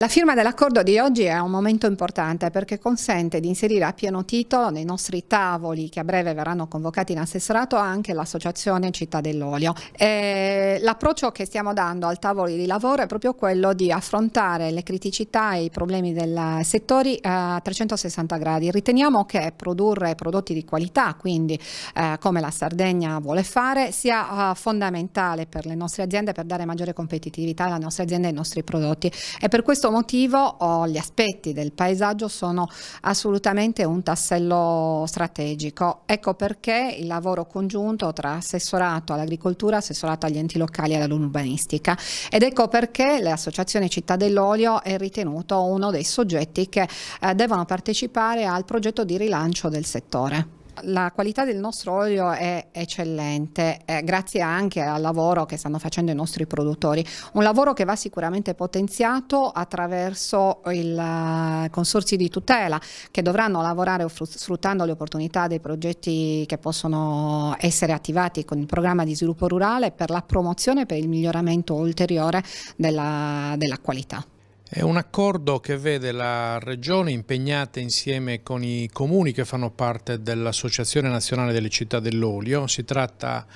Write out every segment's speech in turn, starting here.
La firma dell'accordo di oggi è un momento importante perché consente di inserire a pieno titolo nei nostri tavoli che a breve verranno convocati in assessorato anche l'associazione Città dell'Olio. l'approccio che stiamo dando al tavolo di lavoro è proprio quello di affrontare le criticità e i problemi del settore eh, a 360 gradi. Riteniamo che produrre prodotti di qualità, quindi eh, come la Sardegna vuole fare, sia eh, fondamentale per le nostre aziende per dare maggiore competitività alle nostre aziende e ai nostri prodotti e per questo questo motivo oh, gli aspetti del paesaggio sono assolutamente un tassello strategico. Ecco perché il lavoro congiunto tra assessorato all'agricoltura, assessorato agli enti locali e all'urbanistica ed ecco perché l'associazione Città dell'Olio è ritenuto uno dei soggetti che eh, devono partecipare al progetto di rilancio del settore. La qualità del nostro olio è eccellente, eh, grazie anche al lavoro che stanno facendo i nostri produttori. Un lavoro che va sicuramente potenziato attraverso i eh, consorsi di tutela che dovranno lavorare sfruttando le opportunità dei progetti che possono essere attivati con il programma di sviluppo rurale per la promozione e per il miglioramento ulteriore della, della qualità. È un accordo che vede la Regione impegnata insieme con i comuni che fanno parte dell'Associazione Nazionale delle Città dell'Olio. Si tratta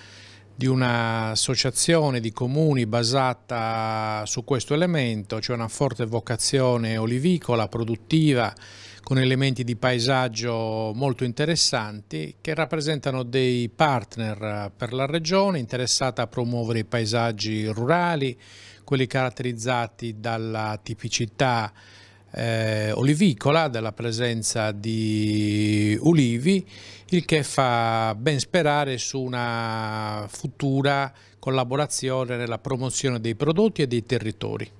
di un'associazione di comuni basata su questo elemento, cioè una forte vocazione olivicola, produttiva, con elementi di paesaggio molto interessanti che rappresentano dei partner eh, per la regione interessata a promuovere i paesaggi rurali, quelli caratterizzati dalla tipicità eh, olivicola, della presenza di ulivi, il che fa ben sperare su una futura collaborazione nella promozione dei prodotti e dei territori.